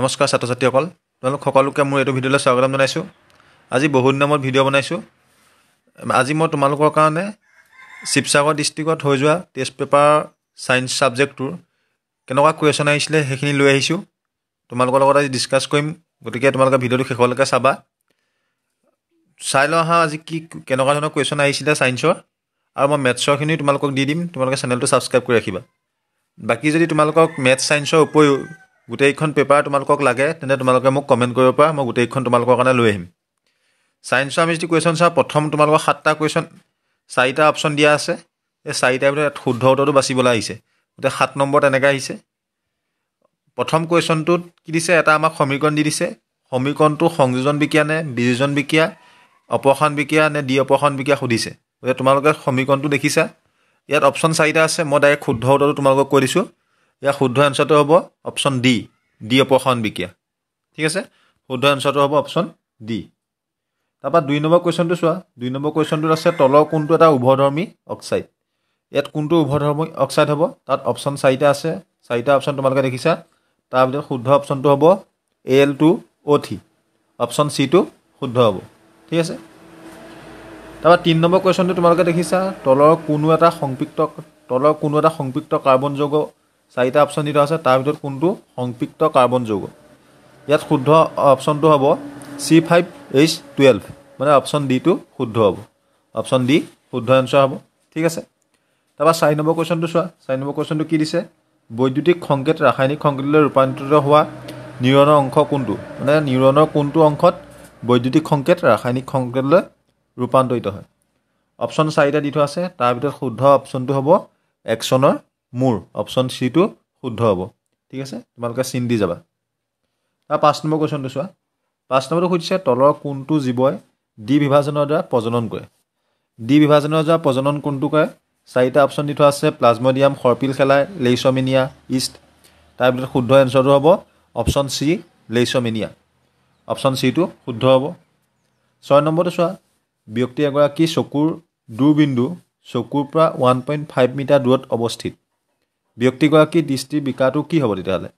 নমস্কাৰ ছাত্ৰ ছাত্ৰীসকল তোমালোক সকলোকে মোৰ এইটো ভিডিঅ'লৈ স্বাগতম জনাইছোঁ আজি বহুত দিনত ভিডিঅ' বনাইছোঁ আজি মই তোমালোকৰ কাৰণে শিৱসাগৰ ডিষ্ট্ৰিক্টত হৈ যোৱা টেষ্ট পেপাৰ ছায়েঞ্চ ছাবজেক্টটোৰ কেনেকুৱা কুৱেশ্যন আহিছিলে সেইখিনি লৈ আহিছোঁ তোমালোকৰ লগত আজি ডিছকাছ কৰিম গতিকে তোমালোকে ভিডিঅ'টো শেষলৈকে চাবা চাই লওঁ আহা আজি কি কেনেকুৱা ধৰণৰ কুৱেশ্যন আহিছিলে ছায়েঞ্চৰ আৰু মই মেথছৰখিনিও তোমালোকক দি দিম তোমালোকে চেনেলটো ছাবস্ক্ৰাইব কৰি ৰাখিবা বাকী যদি তোমালোকক মেথছ ছায়েঞ্চৰ উপৰিও গোটেইখন পেপাৰ তোমালোকক লাগে তেন্তে তোমালোকে মোক কমেণ্ট কৰিব পাৰা মই গোটেইকেইখন তোমালোকৰ কাৰণে লৈ আহিম চায়েন্স আমি যদি কুৱেশ্যন চাওঁ প্ৰথম তোমালোকৰ সাতটা কুৱেশ্যন চাৰিটা অপশ্যন দিয়া আছে এই চাৰিটাৰ ভিতৰত শুদ্ধ উত্তৰটো বাচিবলৈ আহিছে গোটেই সাত নম্বৰ তেনেকৈ আহিছে প্ৰথম কুৱেশ্যনটোত কি দিছে এটা আমাক সমীকৰণ দি দিছে সমীকৰণটো সংযোজন বিকিয়া নে বিযোজন বিকিয়া অপসাৰণ বিকিয়া নে দ্বি অপসাৰণ বিকিয়া সুধিছে গতিকে তোমালোকে সমীকৰণটো দেখিছা ইয়াত অপশ্যন চাৰিটা আছে মই ডাইৰেক্ট শুদ্ধ উত্তৰটো তোমালোকক কৈ দিছোঁ ইয়াৰ শুদ্ধ এনচাৰটো হ'ব অপশ্যন ডি ডি অপসাৰণ বিকিয়া ঠিক আছে শুদ্ধ এনচাৰটো হ'ব অপশ্যন ডি তাৰপৰা দুই নম্বৰ কুৱেশ্যনটো চোৱা দুই নম্বৰ কুৱেশ্যনটোত আছে তলৰ কোনটো এটা উভধৰ্মী অক্সাইড ইয়াত কোনটো উভধৰ্মী অক্সাইড হ'ব তাত অপশ্যন চাৰিটা আছে চাৰিটা অপশ্যন তোমালোকে দেখিছা তাৰ ভিতৰত শুদ্ধ অপশ্যনটো হ'ব A L two O' three option চিটো শুদ্ধ হ'ব ঠিক আছে তাৰপৰা তিনি নম্বৰ কুৱেশ্যনটো তোমালোকে দেখিছা তলৰ কোনো এটা সংপৃক্ত তলৰ কোনো এটা সংপৃক্ত কাৰ্বন যৌগ চাৰিটা অপশ্যন দি থোৱা আছে তাৰ ভিতৰত কোনটো সংপৃক্ত কাৰ্বন যৌগ ইয়াত শুদ্ধ অপশ্যনটো হ'ব চি ফাইভ এইচ টুৱেলভ মানে অপশ্যন ডিটো শুদ্ধ হ'ব অপশ্যন ডি শুদ্ধ এনচাৰ হ'ব ঠিক আছে তাৰপৰা চাৰি নম্বৰ কুৱেশ্যনটো চোৱা চাৰি নম্বৰ কুৱেশ্যনটো কি দিছে বৈদ্যুতিক সংকেত ৰাসায়নিক সংকেতলৈ ৰূপান্তৰিত হোৱা নিউৰণৰ অংশ কোনটো মানে নিউৰণৰ কোনটো অংশত বৈদ্যুতিক সংকেত ৰাসায়নিক সংকেতলৈ ৰূপান্তৰিত হয় অপশ্যন চাৰিটা দি থোৱা আছে তাৰ ভিতৰত শুদ্ধ অপশ্যনটো হ'ব একচনৰ মোৰ অপশ্যন চিটো শুদ্ধ হ'ব ঠিক আছে তোমালোকে চিন দি যাবা তাৰ পাঁচ নম্বৰ কুৱেশ্যনটো চোৱা পাঁচ নম্বৰটো সুধিছে তলৰ কোনটো জীৱই ডি বিভাজনৰ দ্বাৰা প্ৰজনন কৰে ডি বিভাজনৰ দ্বাৰা প্ৰজনন কোনটো কৰে চাৰিটা অপশ্যন দি থোৱা আছে প্লাজমডিয়াম সৰ্পিল খেলাই লেইচমিনিয়া ইষ্ট তাৰ ভিতৰত শুদ্ধ এনচাৰটো হ'ব অপশ্যন চি লেইচমিনিয়া অপশ্যন চিটো শুদ্ধ হ'ব ছয় নম্বৰটো চোৱা ব্যক্তি এগৰাকী চকুৰ দুৰ বিন্দু চকুৰ পৰা ওৱান পইণ্ট ফাইভ মিটাৰ দূৰত অৱস্থিত ব্যক্তিগৰাকী দৃষ্টি বিকাটো কি হ'ব তেতিয়াহ'লে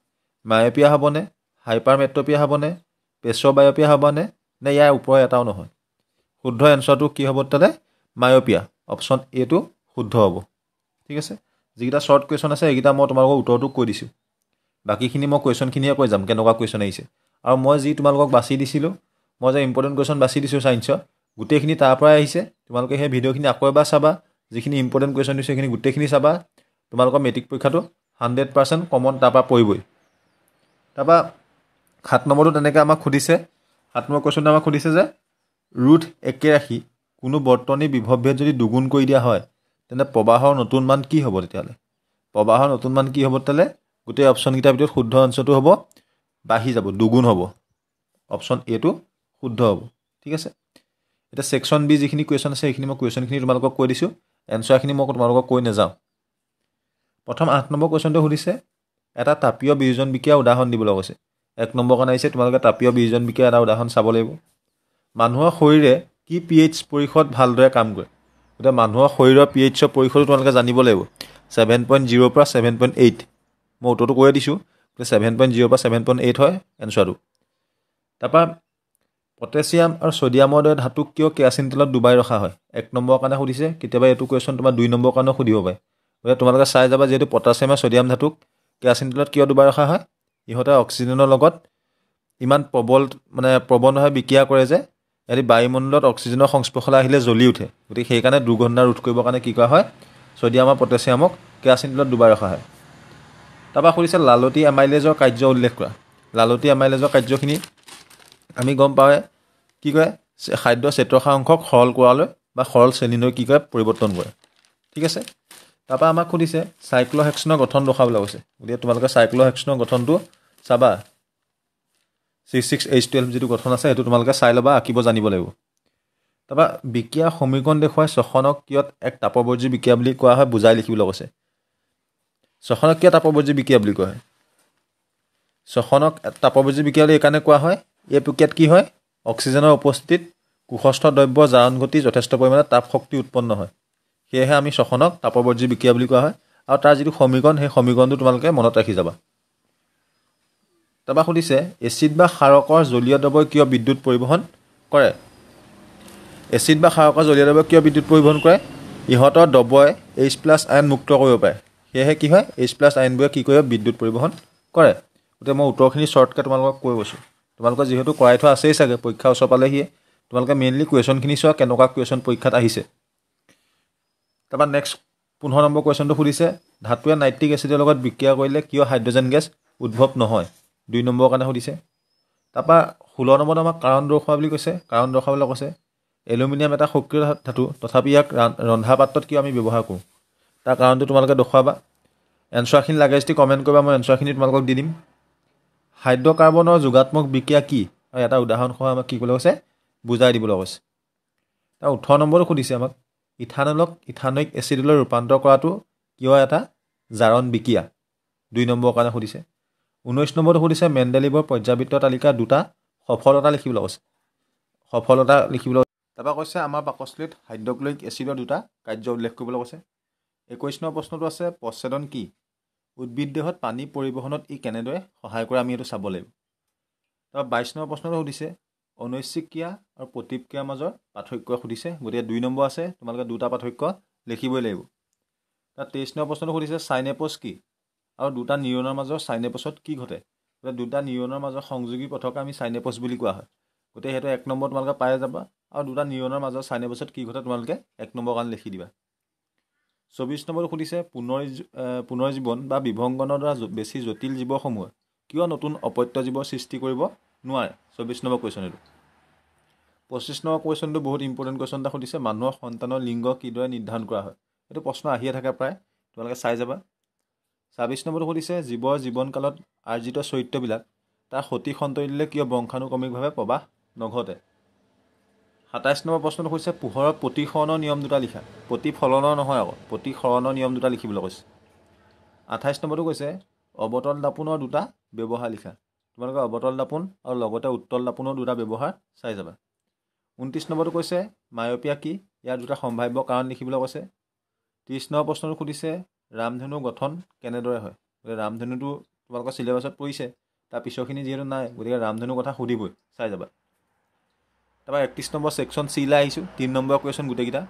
মায়'পিয়া হ'বনে হাইপাৰ হাইপাৰমেট্ৰপিয়া হ'বনে পেচ্ৰবায়'পিয়া হ'বনে নে ইয়াৰ ওপৰ এটাও নহয় শুদ্ধ এনচাৰটো কি হ'ব তেতিয়াহ'লে মায়'পিয়া অপশ্যন এটো শুদ্ধ হ'ব ঠিক আছে যিকেইটা শ্বৰ্ট কুৱেশ্যন আছে সেইকেইটা মই তোমালোকক উত্তৰটো কৈ দিছোঁ বাকীখিনি মই কুৱেশ্যনখিনিয়ে কৈ যাম কেনেকুৱা কুৱেশ্যন আহিছে আৰু মই যি তোমালোকক বাচি দিছিলোঁ মই যে ইম্পৰ্টেণ্ট কুৱেশ্যন বাচি দিছোঁ ছায়েন্সৰ গোটেইখিনি তাৰ পৰাই আহিছে তোমালোকে সেই ভিডিঅ'খিনি আকৌ এবাৰ চাবা যিখিনি ইম্পৰ্টেণ্ট কুৱেশ্যন দিছোঁ সেইখিনি গোটেইখিনি চাবা তোমালোকৰ মেট্ৰিক পৰীক্ষাটো হাণ্ড্ৰেড পাৰ্চেণ্ট কমন তাৰপৰা পৰিবই তাৰপৰা সাত নম্বৰটো তেনেকৈ আমাক সুধিছে সাত নম্বৰ কুৱেশ্যনটো আমাক সুধিছে যে ৰুথ একে ৰাখি কোনো বৰ্তনী বিভৱভেদ যদি দুগুণ কৰি দিয়া হয় তেন্তে প্ৰবাহৰ নতুন মান কি হ'ব তেতিয়াহ'লে প্ৰবাহৰ নতুন মান কি হ'ব তেতিয়াহ'লে গোটেই অপশ্যনকেইটাৰ ভিতৰত শুদ্ধ অঞ্চলটো হ'ব বাঢ়ি যাব দুগুণ হ'ব অপশ্যন এটো শুদ্ধ হ'ব ঠিক আছে এতিয়া ছেকশ্যন বি যিখিনি কুৱেশ্যন আছে সেইখিনি মই কুৱেশ্যনখিনি তোমালোকক কৈ দিছোঁ এনচাৰখিনি মই তোমালোকক কৈ নাযাওঁ প্ৰথম আঠ নম্বৰ কুৱেশ্যনটো সুধিছে এটা তাপীয় বিয়োজন বিকিয়া উদাহৰণ দিবলৈ কৈছে এক নম্বৰ কাৰণে আহিছে তোমালোকে তাপীয় বিয়োজন বিকিয়া এটা উদাহৰণ চাব লাগিব মানুহৰ শৰীৰে কি পি এইচ পৰিষদ ভালদৰে কাম কৰে গতিকে মানুহৰ শৰীৰৰ পি এইচৰ পৰিষদটো তোমালোকে জানিব লাগিব ছেভেন পইণ্ট জিৰ'ৰ পৰা ছেভেন পইণ্ট এইট মই উত্তৰটো কৈয়ে দিছোঁ গতিকে ছেভেন পইণ্ট জিৰ'ৰ পৰা ছেভেন পইণ্ট এইট হয় এনচাৰটো তাৰপৰা পটেছিয়াম আৰু ছডিয়ামৰ দৰে ধাতুক কিয় কেৰাচিন তেলত ডুবাই ৰখা হয় এক নম্বৰৰ কাৰণে সুধিছে কেতিয়াবা এইটো কুৱেশ্যন তোমাৰ দুই নম্বৰৰ কাৰণেও সুধিব পাৰে গতিকে তোমালোকে চাই যাবা যিহেতু পটাছিয়ামে ছডিয়াম ধাতুক কেৰাচিন তেলত কিয় ডুবাই ৰখা হয় ইহঁতে অক্সিজেনৰ লগত ইমান প্ৰবল মানে প্ৰবল প্ৰৱণভাৱে বিক্ৰিয়া কৰে যে ইহঁতি বায়ুমণ্ডলত অক্সিজেনৰ সংস্পৰ্শলৈ আহিলে জ্বলি উঠে গতিকে সেইকাৰণে দুৰ্ঘটনা ৰোধ কৰিবৰ কাৰণে কি কৰা হয় ছডিয়াম আৰু পটাছিয়ামক কেৰাচিন তেলত ডুবাই ৰখা হয় তাৰপৰা সুধিছে লালটি এমাইলেজৰ কাৰ্য উল্লেখ কৰা লালটি এমাইলেজৰ কাৰ্যখিনি আমি গম পাওঁ কি কৰে খাদ্য চেত্ৰসাৰ অংশক সৰল কৰালৈ বা সৰল শ্ৰেণীলৈ কি কৰে পৰিৱৰ্তন কৰে ঠিক আছে তাৰপৰা আমাক সুধিছে চাইক্ল' চাইক্লোহেক্সনৰ গঠন দেখাবলৈ কৈছে গতিকে তোমালোকে চাইক্ল' চাইক্লোহেক্সনৰ গঠনটো চাবা ছিক্স ছিক্স এইচ টুৱেলভ যিটো গঠন আছে সেইটো তোমালোকে চাই ল'বা আঁকিব জানিব লাগিব তাৰপৰা বিকিয়া সমীকৰণ দেখুৱাই ছখনক কিয় এক তাপবৰ্জী বিকিয়া বুলি কোৱা হয় বুজাই লিখিবলৈ কৈছে ছখনক কিয় তাপবৰ্জী বিক্ৰিয়া বুলি কোৱা হয় ছখনক তাপবৰ্জী বিকিয়া বুলি এইকাৰণে কোৱা হয় এই প্ৰক্ৰিয়াত কি হয় অক্সিজেনৰ উপস্থিতিত কুষস্থ দ্ৰব্য জাৰণ ঘটি যথেষ্ট পৰিমাণে তাপ শক্তি উৎপন্ন হয় সেয়েহে আমি ছখনক তাপৰ বৰ্জী বিক্ৰিয়া বুলি কোৱা হয় আৰু তাৰ যিটো সমীকৰণ সেই সমীকৰণটো তোমালোকে মনত ৰাখি যাবা তাৰপৰা সুধিছে এচিড বা সাৰকৰ জলীয় দ্ৰৱই কিয় বিদ্যুৎ পৰিবহণ কৰে এচিড বা সাৰকৰ জলীয় দ্ৰৱই কিয় বিদ্যুৎ পৰিবহণ কৰে ইহঁতৰ দ্ৰৱই এইচ প্লাছ আইন মুক্ত কৰিব পাৰে সেয়েহে কি হয় এইচ প্লাছ আইনবোৰে কি কৰিব বিদ্যুৎ পৰিবহণ কৰে গতিকে মই উত্তৰখিনি শ্বৰ্টকৈ তোমালোকক কৈ গৈছোঁ তোমালোকে যিহেতু কৰাই থোৱা আছেই চাগে পৰীক্ষা ওচৰ পালেহিয়ে তোমালোকে মেইনলি কুৱেশ্যনখিনি চোৱা কেনেকুৱা কুৱেশ্যন পৰীক্ষাত আহিছে তাৰপৰা নেক্সট পোন্ধৰ নম্বৰ কুৱেশ্যনটো সুধিছে ধাতুৱে নাইট্ৰিক এচিডৰ লগত বিক্ৰিয়া কৰিলে কিয় হাইড্ৰজেন গেছ উদ্ভৱ নহয় দুই নম্বৰৰ কাৰণে সুধিছে তাৰপৰা ষোল্ল নম্বৰত আমাক কাৰণ দৰ্শোৱা বুলি কৈছে কাৰণ দৰ্শাবলৈ কৈছে এলুমিনিয়াম এটা সক্ৰিয় ধাতু তথাপি ইয়াক ৰন্ধা পাত্ৰত কিয় আমি ব্যৱহাৰ কৰোঁ তাৰ কাৰণটো তোমালোকে দেখুৱাবা এনচাৰখিনি লাগে যদি কমেণ্ট কৰিবা মই এনচাৰখিনি তোমালোকক দি দিম হাইড্ৰকাৰ্বনৰ যোগাত্মক বিক্ৰিয়া কি আৰু এটা উদাহৰণসহ আমাক কি ক'বলৈ কৈছে বুজাই দিবলৈ কৈছে তাৰ ওঠৰ নম্বৰটো সুধিছে আমাক ইথানলক ইথানইক এচিডলৈ ৰূপান্তৰ কৰাটো কিয় এটা জাৰণ বিকিয়া দুই নম্বৰ কাৰণে সুধিছে ঊনৈছ নম্বৰটো সুধিছে মেণ্ডেলিভৰ পৰ্যাবৃত্ত তালিকা দুটা সফলতা লিখিবলৈ কৈছে সফলতা লিখিবলৈ তাৰপৰা কৈছে আমাৰ পাকস্থলীত হাইড্ৰক্লৈক এচিডৰ দুটা কাৰ্য উল্লেখ কৰিবলৈ কৈছে একৈছ নম্বৰ প্ৰশ্নটো আছে প্ৰচেদন কি উদ্ভিদ দেহত পানী পৰিবহণত ই কেনেদৰে সহায় কৰে আমি এইটো চাব লাগিব তাৰপৰা বাইছ নম্বৰ প্ৰশ্নটো সুধিছে অনৈচ্ছিক আৰু প্ৰতিক্ৰিয়াৰ মাজৰ পাৰ্থক্য সুধিছে গতিকে দুই নম্বৰ আছে তোমালোকে দুটা পাৰ্থক্য লিখিবই লাগিব তাত তেইছ নম্বৰ প্ৰশ্নটো সুধিছে চাইনেপছ কি আৰু দুটা নিউৰণৰ মাজৰ চাইনেপছত কি ঘটে গতিকে দুটা নিউৰণৰ মাজৰ সংযোগী পথকে আমি চাইনেপছ বুলি কোৱা হয় গতিকে সেইটো এক নম্বৰ তোমালোকে পাই যাবা আৰু দুটা নিউৰণৰ মাজৰ চাইনেপছত কি ঘটে তোমালোকে এক নম্বৰ কাৰণে লিখি দিবা চৌবিছ নম্বৰটো সুধিছে পুনৰ পুনৰ জীৱন বা বিভংগনৰ দ্বাৰা বেছি জটিল জীৱসমূহে কিয় নতুন অপত্য জীৱৰ সৃষ্টি কৰিব নোৱাৰে চৌব্বিছ নম্বৰ কুৱেশ্যন এইটো পঁচিছ নম্বৰ কুৱেশ্যনটো বহুত ইম্পৰ্টেণ্ট কুৱেশ্যন এটা সুধিছে মানুহৰ সন্তানৰ লিংগ কিদৰে নিৰ্ধাৰণ কৰা হয় এইটো প্ৰশ্ন আহিয়ে থাকে প্ৰায় তোমালোকে চাই যাবা ছাব্বিছ নম্বৰটো সুধিছে জীৱৰ জীৱনকালত আৰ্জিত চৰিত্ৰবিলাক তাৰ সতি সন্তৰিলে কিয় বংশানুক্ৰমিকভাৱে প্ৰবাহ নঘটে সাতাইছ নম্বৰ প্ৰশ্নটো সুধিছে পোহৰৰ প্ৰতিসৰণৰ নিয়ম দুটা লিখা প্ৰতিফলনৰ নহয় আকৌ প্ৰতিসৰণৰ নিয়ম দুটা লিখিবলৈ কৈছে আঠাইছ নম্বৰটো কৈছে অৱতল দাপোনৰ দুটা ব্যৱহাৰ লিখা তোমালোকে অৱতল দাপোন আৰু লগতে উত্তল দাপোনৰ দুটা ব্যৱহাৰ চাই যাবা ঊনত্ৰিছ নম্বৰটো কৈছে মায়পীয়া কি ইয়াৰ দুটা সম্ভাৱ্য কাৰণ লিখিবলৈ কৈছে ত্ৰিছ নম্বৰ প্ৰশ্নটো সুধিছে ৰামধেনু গঠন কেনেদৰে হয় গতিকে ৰামধেনুটো তোমালোকৰ চিলেবাছত পৰিছে তাৰ পিছৰখিনি যিহেতু নাই গতিকে ৰামধেনুৰ কথা সুধিবই চাই যাবা তাৰপৰা একত্ৰিছ নম্বৰ ছেকশ্যন চি চিলাই আহিছোঁ তিনি নম্বৰ কুৱেশ্যন গোটেইকেইটা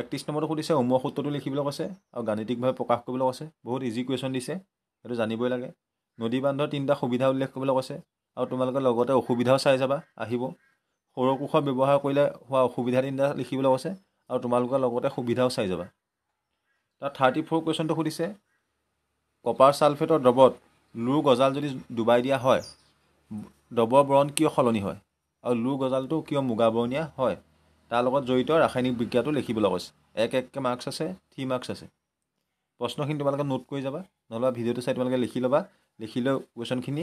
একত্ৰিছ নম্বৰটো সুধিছে উম সূত্ৰটো লিখিবলৈ কৈছে আৰু গাণিতিকভাৱে প্ৰকাশ কৰিবলৈ কৈছে বহুত ইজি কুৱেশ্যন দিছে সেইটো জানিবই লাগে নদী বান্ধৰ তিনিটা সুবিধা উল্লেখ কৰিবলৈ কৈছে আৰু তোমালোকে লগতে অসুবিধাও চাই যাবা আহিব সৌৰকোষৰ ব্যৱহাৰ কৰিলে হোৱা অসুবিধা তিনিটা লিখিবলৈ কৈছে আৰু তোমালোকৰ লগতে সুবিধাও চাই যাবা তাত থাৰ্টি ফ'ৰ কুৱেশ্যনটো সুধিছে কপাৰ ছালফেটৰ দ্ৰৱত লুৰ গজাল যদি ডুবাই দিয়া হয় দ্ৰৱৰ বৰণ কিয় সলনি হয় আৰু লুৰ গজালটো কিয় মুগাবৰণীয়া হয় তাৰ লগত জড়িত ৰাসায়নিক বিজ্ঞাটো লিখিবলৈ কৈছে এক এককৈ মাৰ্কছ আছে থ্ৰী মাৰ্কছ আছে প্ৰশ্নখিনি তোমালোকে নোট কৰি যাবা নহ'লে ভিডিঅ'টো চাই তোমালোকে লিখি ল'বা লিখি লৈ কুৱেশ্যনখিনি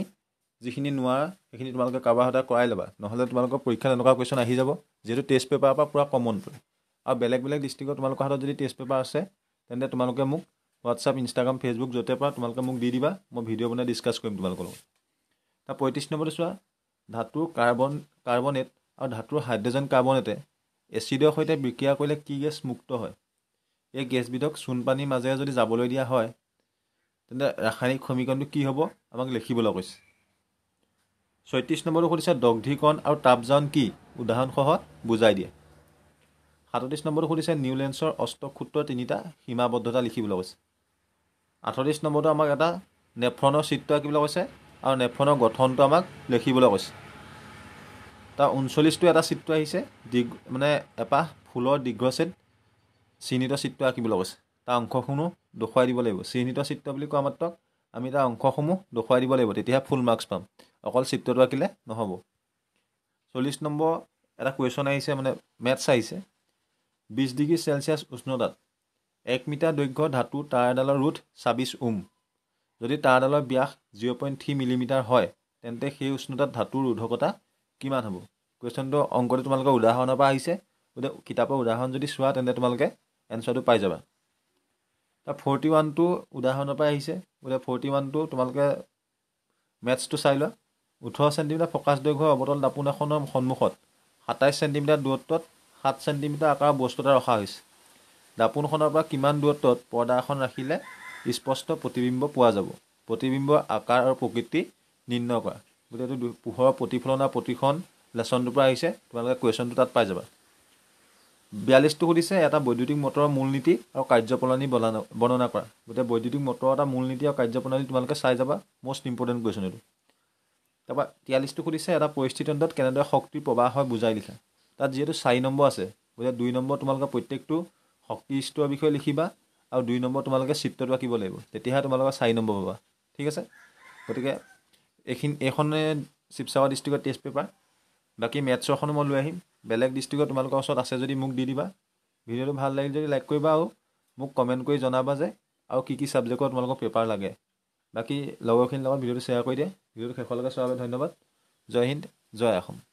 যিখিনি নোৱাৰা সেইখিনি তোমালোকে কাৰোবাৰ সদায় কৰাই ল'বা নহ'লে তোমালোকৰ পৰীক্ষাত এনেকুৱা কুৱেশ্যন আহি যাব যিহেতু টেষ্ট পেপাৰৰ পৰা পূৰা কমন পৰে আৰু বেলেগ বেলেগ ডিষ্ট্ৰিক্টৰ তোমালোকৰ হাতত যদি টেষ্ট পেপাৰ আছে তেন্তে তোমালোকে মোক হোৱাটছআপ ইনষ্টাগ্ৰাম ফেচবুক য'তে পৰা তোমালোকে মোক দি দিবা মই ভিডিঅ' বনাই ডিছকাছ কৰিম তোমালোকৰ লগত তাৰ পঁয়ত্ৰিছ নম্বৰটো চোৱা ধাতুৰ কাৰ্বন কাৰ্বনেট আৰু ধাতুৰ হাইড্ৰজেন কাৰ্বনেটে এচিডৰ সৈতে বিক্ৰিয়া কৰিলে কি গেছ মুক্ত হয় এই গেছবিধক চূণপানীৰ মাজেৰে যদি যাবলৈ দিয়া হয় তেন্তে ৰাসায়নিক সমীকৰণটো কি হ'ব আমাক লিখিবলৈ কৈছে ছয়ত্ৰিছ নম্বৰটো সুধিছে দগ্ধিকৰণ আৰু তাপজান কি উদাহৰণসহ বুজাই দিয়ে সাতত্ৰিছ নম্বৰটো সুধিছে নিউলেন্সৰ অষ্টক্ষুত্ৰ তিনিটা সীমাবদ্ধতা লিখিবলৈ কৈছে আঠত্ৰিছ নম্বৰটো আমাক এটা নেফ্ৰনৰ চিত্ৰ আঁকিবলৈ কৈছে আৰু নেফ্ৰনৰ গঠনটো আমাক লিখিবলৈ কৈছে তাৰ ঊনচল্লিছটো এটা চিত্ৰ আহিছে দীঘ মানে এপাহ ফুলৰ দীৰ্ঘ ছেদ চিহ্নিত চিত্ৰ আঁকিবলৈ কৈছে তাৰ অংশসমূহ দেখুৱাই দিব লাগিব চিহ্নিত চিত্ৰ বুলি কোৱা মাত্ৰক আমি তাৰ অংশসমূহ দেখুৱাই দিব লাগিব তেতিয়াহে ফুল মাৰ্কছ পাম অকল চিত্ৰটো আঁকিলে নহ'ব চল্লিছ নম্বৰ এটা কুৱেশ্যন আহিছে মানে মেথছ আহিছে বিছ ডিগ্ৰী চেলচিয়াছ উষ্ণতাত এক মিটাৰ দৈৰ্ঘ্য ধাতু তাৰ এডালৰ ৰোধ ছাব্বিছ উম যদি তাৰ এডালৰ ব্যাস জিৰ' পইণ্ট থ্ৰী মিলিমিটাৰ হয় তেন্তে সেই উষ্ণতাত ধাতুৰ ৰোধকতা কিমান হ'ব কুৱেশ্যনটো অংকটো তোমালোকৰ উদাহৰণৰ পৰা আহিছে গতিকে কিতাপৰ উদাহৰণ যদি চোৱা তেন্তে তোমালোকে এনচাৰটো পাই যাবা তাৰ ফৰ্টি ওৱানটো উদাহৰণৰ পৰা আহিছে গতিকে ফৰ্টি ওৱানটো তোমালোকে মেথছটো চাই লোৱা ওঠৰ চেণ্টিমিটাৰ ফকাছ দৈৰ্ঘ্য অৱতল দাপোন এখনৰ সন্মুখত সাতাইছ চেণ্টিমিটাৰ দূৰত্বত সাত চেণ্টিমিটাৰ আকাৰৰ বস্তু এটা ৰখা হৈছে দাপোনখনৰ পৰা কিমান দূৰত্বত পৰ্দা এখন ৰাখিলে স্পষ্ট প্ৰতিবিম্ব পোৱা যাব প্ৰতিবিম্বৰ আকাৰ আৰু প্ৰকৃতি নিৰ্ণয় কৰা গতিকে এইটো পোহৰৰ প্ৰতিফলনৰ প্ৰতিখন লেচনটোৰ পৰা আহিছে তোমালোকে কুৱেশ্যনটো তাত পাই যাবা বিয়াল্লিছটো সুধিছে এটা বৈদ্যুতিক মটৰৰ মূল নীতি আৰু কাৰ্যপ্ৰণালী বলা বৰ্ণনা কৰা গতিকে বৈদ্যুতিক মটৰৰ এটা মূল নীতি আৰু কাৰ্যপ্ৰণালী তোমালোকে চাই যাবা মষ্ট ইম্পৰ্টেণ্ট কুৱেশ্যন এইটো তাৰপৰা তিয়াল্লিছটো সুধিছে এটা পৰিস্থিতিতন্ত্ৰত কেনেদৰে শক্তিৰ প্ৰবাহ হয় বুজাই লিখা তাত যিহেতু চাৰি নম্বৰ আছে গতিকে দুই নম্বৰ তোমালোকে প্ৰত্যেকটো শক্তি স্তৰৰ বিষয়ে লিখিবা আৰু দুই নম্বৰ তোমালোকে চিত্ৰটো আঁকিব লাগিব তেতিয়াহে তোমালোকে চাৰি নম্বৰ পাবা ঠিক আছে গতিকে এইখিনি এইখনে শিৱসাগৰ ডিষ্ট্ৰিক্টৰ টেষ্ট পেপাৰ বাকী মেটছৰখনো মই লৈ আহিম বেলেগ ডিষ্ট্ৰিক্টত তোমালোকৰ ওচৰত আছে যদি মোক দি দিবা ভিডিঅ'টো ভাল লাগিল যদি লাইক কৰিবা আৰু মোক কমেণ্ট কৰি জনাবা যে আৰু কি কি ছাবজেক্টত তোমালোকক পেপাৰ লাগে বাকী লগৰখিনিৰ লগত ভিডিঅ'টো শ্বেয়াৰ কৰি দিয়া ভিডিঅ'টো শেষলৈকে চোৱাৰ বাবে ধন্যবাদ জয় হিন্দ জয় অসম